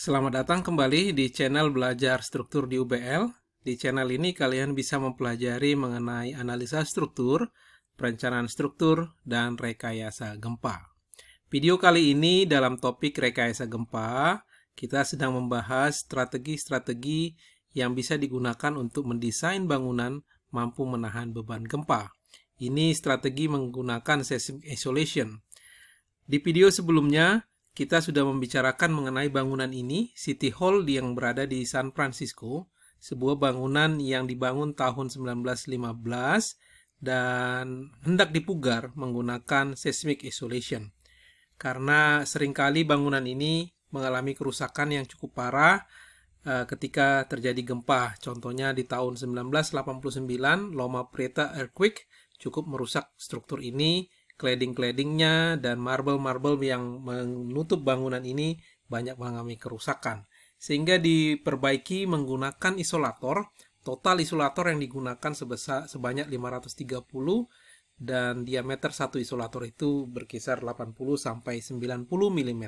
Selamat datang kembali di channel Belajar Struktur di UBL. Di channel ini kalian bisa mempelajari mengenai analisa struktur, perencanaan struktur, dan rekayasa gempa. Video kali ini dalam topik rekayasa gempa, kita sedang membahas strategi-strategi yang bisa digunakan untuk mendesain bangunan mampu menahan beban gempa. Ini strategi menggunakan seismic isolation. Di video sebelumnya, kita sudah membicarakan mengenai bangunan ini, City Hall yang berada di San Francisco, sebuah bangunan yang dibangun tahun 1915 dan hendak dipugar menggunakan seismic isolation. Karena seringkali bangunan ini mengalami kerusakan yang cukup parah eh, ketika terjadi gempa. Contohnya di tahun 1989, Loma Prieta earthquake cukup merusak struktur ini Kleding-kledingnya dan marble-marble yang menutup bangunan ini banyak mengalami kerusakan. Sehingga diperbaiki menggunakan isolator. Total isolator yang digunakan sebesar sebanyak 530 dan diameter satu isolator itu berkisar 80 sampai 90 mm.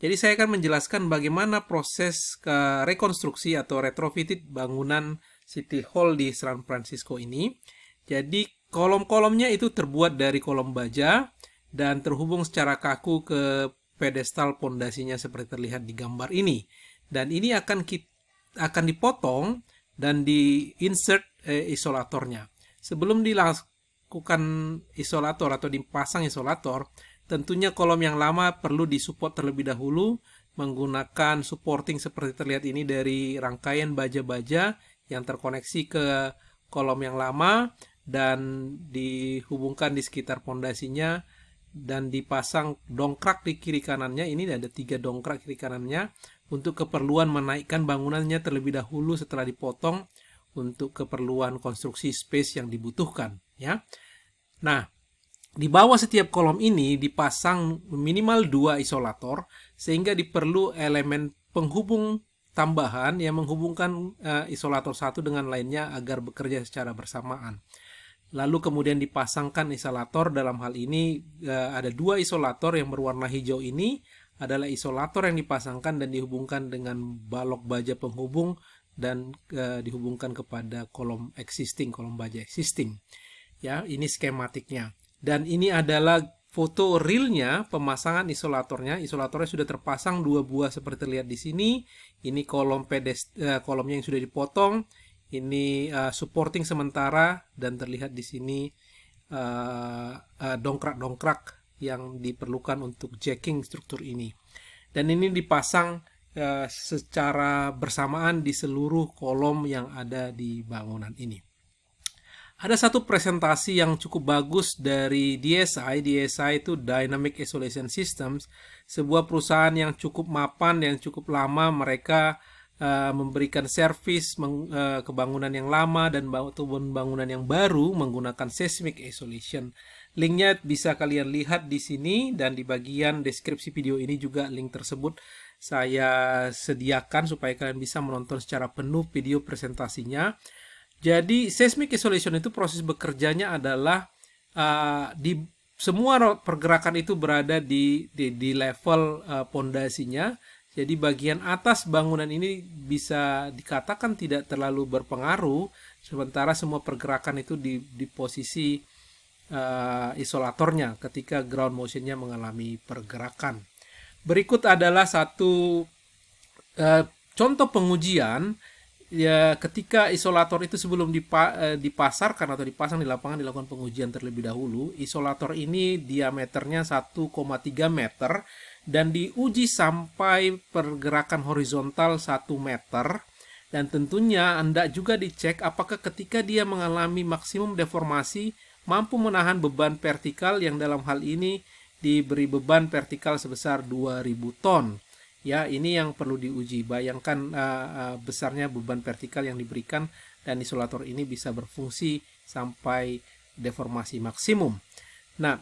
Jadi saya akan menjelaskan bagaimana proses ke rekonstruksi atau retrofitted bangunan City Hall di San Francisco ini. Jadi Kolom-kolomnya itu terbuat dari kolom baja dan terhubung secara kaku ke pedestal pondasinya seperti terlihat di gambar ini. Dan ini akan akan dipotong dan diinsert eh, isolatornya. Sebelum dilakukan isolator atau dipasang isolator, tentunya kolom yang lama perlu disupport terlebih dahulu menggunakan supporting seperti terlihat ini dari rangkaian baja-baja yang terkoneksi ke kolom yang lama dan dihubungkan di sekitar pondasinya dan dipasang dongkrak di kiri kanannya ini ada tiga dongkrak kiri kanannya untuk keperluan menaikkan bangunannya terlebih dahulu setelah dipotong untuk keperluan konstruksi space yang dibutuhkan ya nah di bawah setiap kolom ini dipasang minimal dua isolator sehingga diperlu elemen penghubung tambahan yang menghubungkan eh, isolator satu dengan lainnya agar bekerja secara bersamaan lalu kemudian dipasangkan isolator dalam hal ini eh, ada dua isolator yang berwarna hijau ini adalah isolator yang dipasangkan dan dihubungkan dengan balok baja penghubung dan eh, dihubungkan kepada kolom existing kolom baja existing ya ini skematiknya dan ini adalah foto realnya pemasangan isolatornya isolatornya sudah terpasang dua buah seperti terlihat di sini ini kolom pedest eh, kolomnya yang sudah dipotong ini uh, supporting sementara dan terlihat di sini uh, uh, dongkrak-dongkrak yang diperlukan untuk jacking struktur ini. Dan ini dipasang uh, secara bersamaan di seluruh kolom yang ada di bangunan ini. Ada satu presentasi yang cukup bagus dari DSI. DSI itu Dynamic Isolation Systems, sebuah perusahaan yang cukup mapan, yang cukup lama mereka uh, memberikan servis meng, uh, eh, ke yang lama dan bangunan bangunan yang baru menggunakan seismic isolation. Linknya bisa kalian lihat di sini dan di bagian deskripsi video ini juga link tersebut saya sediakan supaya kalian bisa menonton secara penuh video presentasinya. Jadi seismic isolation itu proses bekerjanya adalah uh, di semua pergerakan itu berada di di, di level pondasinya. Jadi bagian atas bangunan ini bisa dikatakan tidak terlalu berpengaruh, sementara semua pergerakan itu di, di posisi uh, isolatornya ketika ground motionnya mengalami pergerakan. Berikut adalah satu uh, contoh pengujian ya ketika isolator itu sebelum dipa, eh, dipasarkan atau dipasang di lapangan dilakukan pengujian terlebih dahulu. Isolator ini diameternya 1,3 meter dan diuji sampai pergerakan horizontal 1 meter. Dan tentunya Anda juga dicek apakah ketika dia mengalami maksimum deformasi mampu menahan beban vertikal yang dalam hal ini diberi beban vertikal sebesar 2000 ton ya ini yang perlu diuji bayangkan uh, uh, besarnya beban vertikal yang diberikan dan isolator ini bisa berfungsi sampai deformasi maksimum nah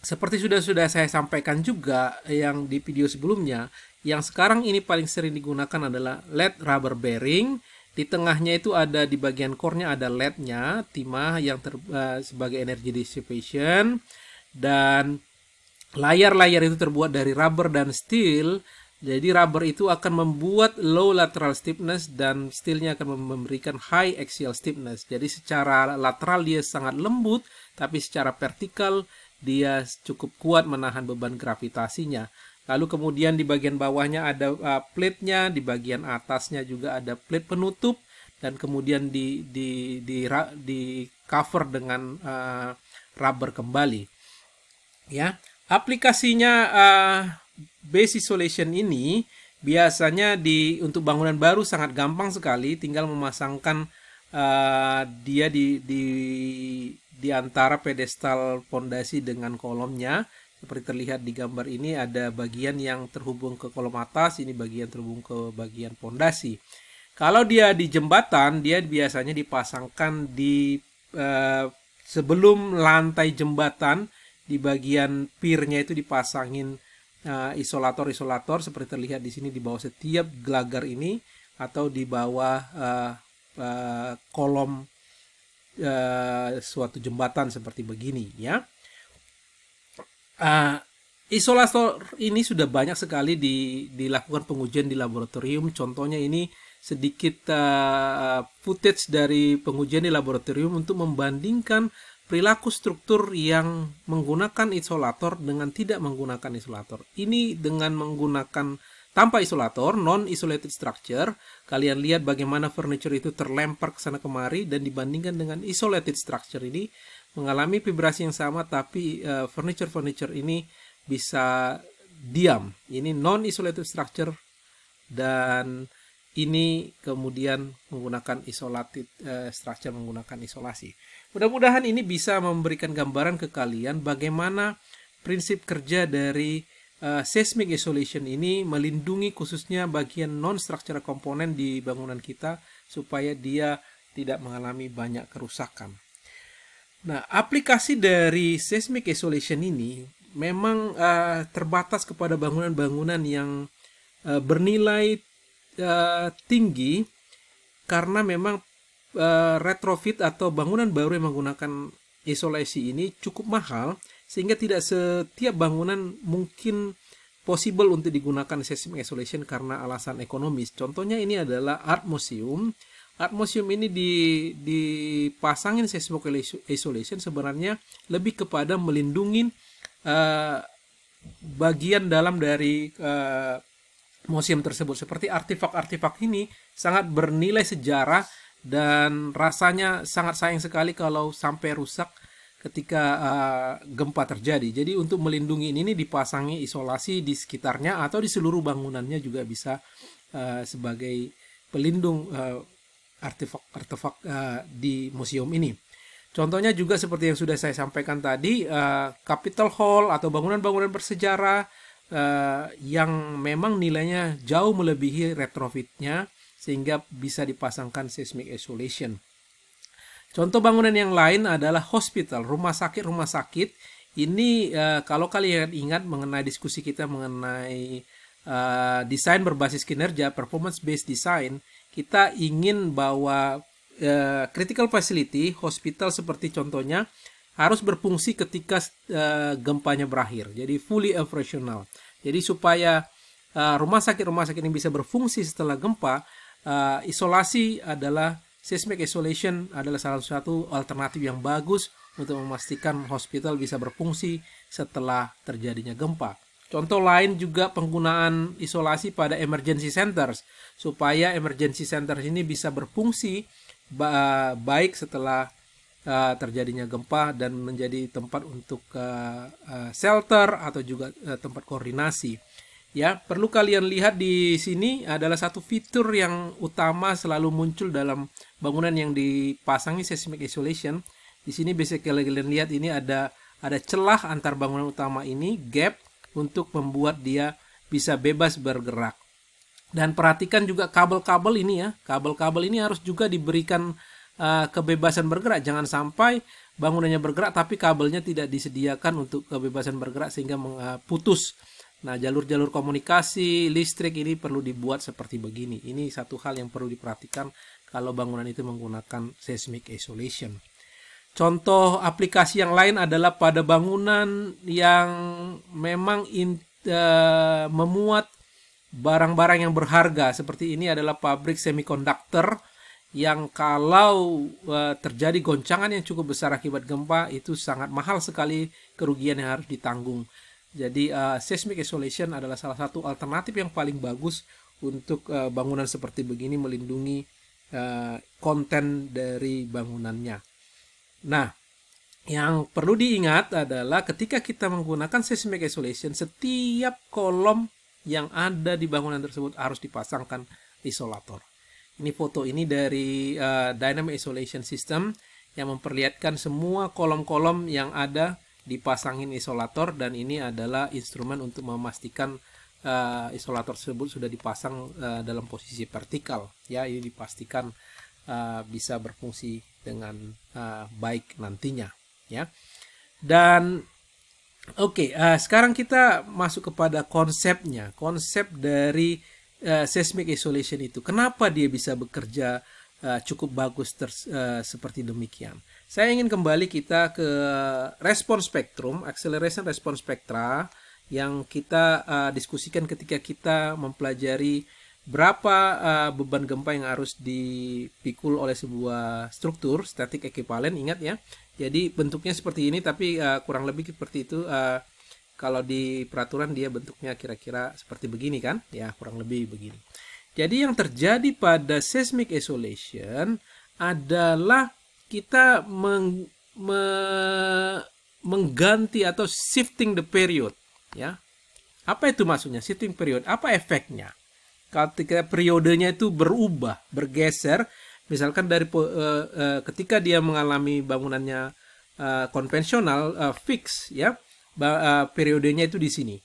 seperti sudah sudah saya sampaikan juga yang di video sebelumnya yang sekarang ini paling sering digunakan adalah LED rubber bearing di tengahnya itu ada di bagian core-nya ada LED-nya timah yang ter, uh, sebagai energy dissipation dan layar-layar itu terbuat dari rubber dan steel jadi rubber itu akan membuat low lateral stiffness dan steelnya akan memberikan high axial stiffness. Jadi secara lateral dia sangat lembut, tapi secara vertikal dia cukup kuat menahan beban gravitasinya. Lalu kemudian di bagian bawahnya ada uh, plate-nya, di bagian atasnya juga ada plate penutup dan kemudian di di di, di, cover dengan uh, rubber kembali. Ya, aplikasinya uh, base isolation ini biasanya di untuk bangunan baru sangat gampang sekali tinggal memasangkan uh, dia di di di antara pedestal pondasi dengan kolomnya seperti terlihat di gambar ini ada bagian yang terhubung ke kolom atas ini bagian terhubung ke bagian pondasi kalau dia di jembatan dia biasanya dipasangkan di uh, sebelum lantai jembatan di bagian pirnya itu dipasangin Eh, isolator-isolator seperti terlihat di sini di bawah setiap gelagar ini atau di bawah uh, uh, kolom uh, suatu jembatan seperti begini ya. Uh, isolator ini sudah banyak sekali di, dilakukan pengujian di laboratorium. Contohnya ini sedikit uh, footage dari pengujian di laboratorium untuk membandingkan perilaku struktur yang menggunakan isolator dengan tidak menggunakan isolator. Ini dengan menggunakan tanpa isolator, non-isolated structure, kalian lihat bagaimana furniture itu terlempar ke sana kemari dan dibandingkan dengan isolated structure ini mengalami vibrasi yang sama tapi eh, furniture-furniture ini bisa diam. Ini non-isolated structure dan ini kemudian menggunakan isolated uh, structure menggunakan isolasi. Mudah-mudahan ini bisa memberikan gambaran ke kalian bagaimana prinsip kerja dari uh, seismic isolation ini melindungi khususnya bagian non-structural komponen di bangunan kita supaya dia tidak mengalami banyak kerusakan. Nah, aplikasi dari seismic isolation ini memang uh, terbatas kepada bangunan-bangunan yang uh, bernilai uh, tinggi karena memang Eh, retrofit atau bangunan baru yang menggunakan isolasi ini cukup mahal sehingga tidak setiap bangunan mungkin possible untuk digunakan sistem isolation karena alasan ekonomis. Contohnya ini adalah art museum. Art museum ini dipasangin sistem isolation sebenarnya lebih kepada melindungi uh, bagian dalam dari uh, museum tersebut. Seperti artefak-artefak ini sangat bernilai sejarah dan rasanya sangat sayang sekali kalau sampai rusak ketika uh, gempa terjadi. Jadi untuk melindungi ini dipasangi isolasi di sekitarnya atau di seluruh bangunannya juga bisa uh, sebagai pelindung artefak-artefak eh, uh, di museum ini. Contohnya juga seperti yang sudah saya sampaikan tadi, uh, Capitol Hall atau bangunan-bangunan bersejarah uh, yang memang nilainya jauh melebihi retrofitnya sehingga bisa dipasangkan seismic isolation. Contoh bangunan yang lain adalah hospital, rumah sakit, rumah sakit. Ini uh, kalau kalian ingat mengenai diskusi kita mengenai uh, desain berbasis kinerja, performance based design, kita ingin bahwa uh, critical facility, hospital seperti contohnya harus berfungsi ketika uh, gempanya berakhir. Jadi fully operational. Jadi supaya uh, rumah sakit-rumah sakit ini bisa berfungsi setelah gempa, uh, isolasi adalah seismic isolation adalah salah satu alternatif yang bagus untuk memastikan hospital bisa berfungsi setelah terjadinya gempa. Contoh lain juga penggunaan isolasi pada emergency centers supaya emergency centers ini bisa berfungsi baik setelah eh, terjadinya gempa dan menjadi tempat untuk eh, shelter atau juga tempat koordinasi. Ya, perlu kalian lihat di sini adalah satu fitur yang utama selalu muncul dalam bangunan yang dipasangi seismic isolation. Di sini bisa kalian lihat ini ada ada celah antar bangunan utama ini, gap untuk membuat dia bisa bebas bergerak. Dan perhatikan juga kabel-kabel ini ya. Kabel-kabel ini harus juga diberikan uh, kebebasan bergerak. Jangan sampai bangunannya bergerak tapi kabelnya tidak disediakan untuk kebebasan bergerak sehingga eh, putus Nah, jalur-jalur komunikasi listrik ini perlu dibuat seperti begini. Ini satu hal yang perlu diperhatikan kalau bangunan itu menggunakan seismic isolation. Contoh aplikasi yang lain adalah pada bangunan yang memang in, e, memuat barang-barang yang berharga seperti ini adalah pabrik semikonduktor yang kalau e, terjadi goncangan yang cukup besar akibat gempa itu sangat mahal sekali kerugian yang harus ditanggung. Jadi uh, seismic isolation adalah salah satu alternatif yang paling bagus untuk uh, bangunan seperti begini melindungi uh, konten dari bangunannya. Nah, yang perlu diingat adalah ketika kita menggunakan seismic isolation, setiap kolom yang ada di bangunan tersebut harus dipasangkan isolator. Ini foto ini dari uh, Dynamic Isolation System yang memperlihatkan semua kolom-kolom yang ada dipasangin isolator dan ini adalah instrumen untuk memastikan uh, isolator tersebut sudah dipasang uh, dalam posisi vertikal ya ini dipastikan uh, bisa berfungsi dengan uh, baik nantinya ya dan oke okay, uh, sekarang kita masuk kepada konsepnya konsep dari uh, seismic isolation itu kenapa dia bisa bekerja Eh, cukup bagus ter, uh, seperti demikian. Saya ingin kembali kita ke respon spektrum, acceleration respon spektra yang kita uh, diskusikan ketika kita mempelajari berapa uh, beban gempa yang harus dipikul oleh sebuah struktur static equivalent ingat ya. Jadi bentuknya seperti ini tapi uh, kurang lebih seperti itu uh, kalau di peraturan dia bentuknya kira-kira seperti begini kan? Ya, kurang lebih begini. Jadi yang terjadi pada seismic isolation adalah kita meng, me, mengganti atau shifting the period, ya. Apa itu maksudnya shifting period? Apa efeknya? Ketika periodenya itu berubah, bergeser, misalkan dari uh, uh, ketika dia mengalami bangunannya uh, konvensional uh, fix, ya, bah, uh, periodenya itu di sini.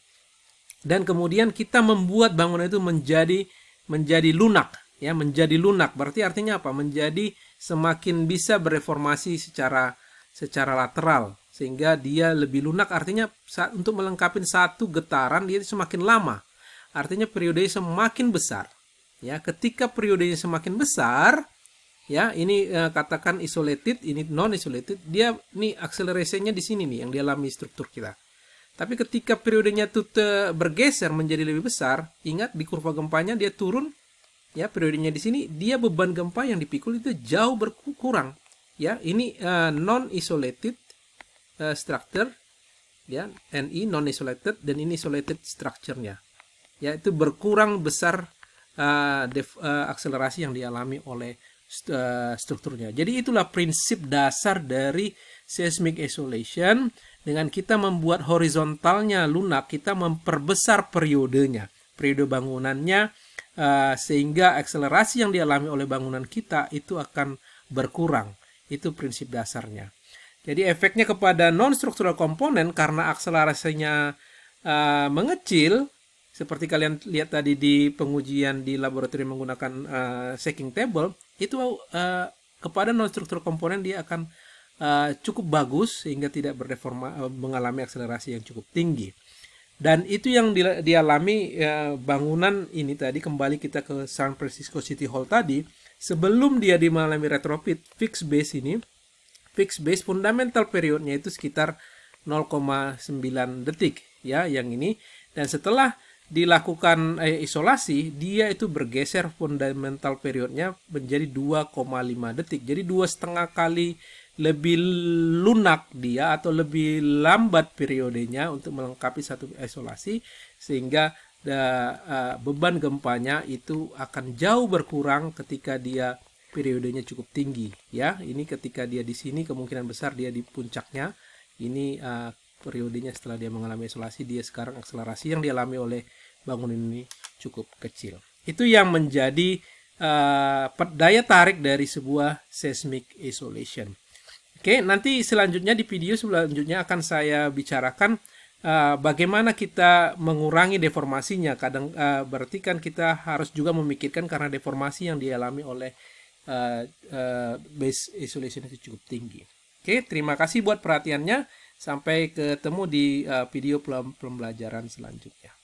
Dan kemudian kita membuat bangunan itu menjadi menjadi lunak ya menjadi lunak berarti artinya apa menjadi semakin bisa bereformasi secara secara lateral sehingga dia lebih lunak artinya saat, untuk melengkapi satu getaran dia semakin lama artinya periode semakin besar ya ketika periode semakin besar ya ini eh, katakan isolated ini non isolated dia ini akselerasinya di sini nih yang dialami struktur kita tapi ketika periodenya itu bergeser menjadi lebih besar, ingat di kurva gempanya dia turun, ya periodenya di sini dia beban gempa yang dipikul itu jauh berkurang. Ya, ini uh, eh, non isolated uh, eh, structure, ya NI non isolated dan ini isolated structurenya, Ya, itu berkurang besar uh, def, uh, akselerasi yang dialami oleh Eh, strukturnya. Jadi itulah prinsip dasar dari seismic isolation. Dengan kita membuat horizontalnya lunak, kita memperbesar periodenya, periode bangunannya, eh, sehingga akselerasi yang dialami oleh bangunan kita itu akan berkurang. Itu prinsip dasarnya. Jadi efeknya kepada non struktural komponen karena akselerasinya eh, mengecil, seperti kalian lihat tadi di pengujian di laboratorium menggunakan uh, shaking table, itu uh, kepada non-struktur komponen dia akan uh, cukup bagus sehingga tidak berdeforma uh, mengalami akselerasi yang cukup tinggi. Dan itu yang dialami uh, bangunan ini tadi kembali kita ke San Francisco City Hall tadi sebelum dia mengalami retrofit fixed base ini fixed base fundamental periodnya itu sekitar 0,9 detik ya yang ini dan setelah dilakukan eh, isolasi, dia itu bergeser fundamental periodnya menjadi 2,5 detik. Jadi dua setengah kali lebih lunak dia atau lebih lambat periodenya untuk melengkapi satu isolasi sehingga da, uh, beban gempanya itu akan jauh berkurang ketika dia periodenya cukup tinggi ya ini ketika dia di sini kemungkinan besar dia di puncaknya ini uh, periodenya setelah dia mengalami isolasi dia sekarang akselerasi yang dialami oleh bangun ini cukup kecil itu yang menjadi uh, daya tarik dari sebuah seismic isolation oke nanti selanjutnya di video selanjutnya akan saya bicarakan Uh, bagaimana kita mengurangi deformasinya kadang uh, berarti kan kita harus juga memikirkan karena deformasi yang dialami oleh uh, uh, base isolation itu cukup tinggi. Oke, okay, terima kasih buat perhatiannya. Sampai ketemu di uh, video pembelajaran selanjutnya.